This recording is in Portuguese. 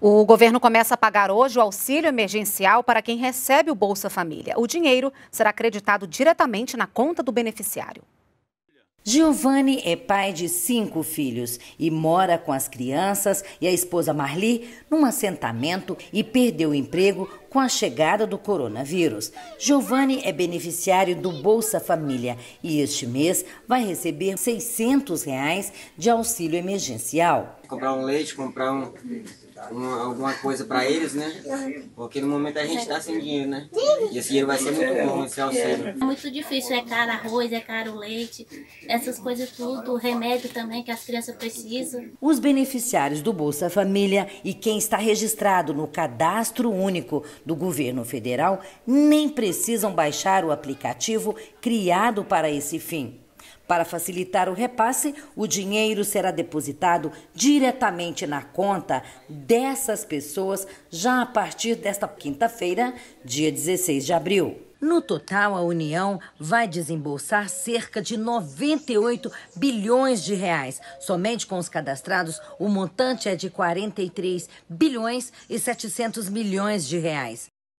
O governo começa a pagar hoje o auxílio emergencial para quem recebe o Bolsa Família. O dinheiro será acreditado diretamente na conta do beneficiário. Giovanni é pai de cinco filhos e mora com as crianças e a esposa Marli num assentamento e perdeu o emprego com a chegada do coronavírus, Giovanni é beneficiário do Bolsa Família e este mês vai receber R$ 600 reais de auxílio emergencial. Comprar um leite, comprar um, uma, alguma coisa para eles, né? Porque no momento a gente está sem dinheiro, né? E esse dinheiro vai ser muito bom, esse auxílio. É muito difícil, é caro arroz, é caro leite, essas coisas tudo, remédio também que as crianças precisam. Os beneficiários do Bolsa Família e quem está registrado no Cadastro Único do governo federal nem precisam baixar o aplicativo criado para esse fim. Para facilitar o repasse, o dinheiro será depositado diretamente na conta dessas pessoas já a partir desta quinta-feira, dia 16 de abril. No total, a União vai desembolsar cerca de 98 bilhões de reais. Somente com os cadastrados, o montante é de 43 bilhões e 700 milhões de reais.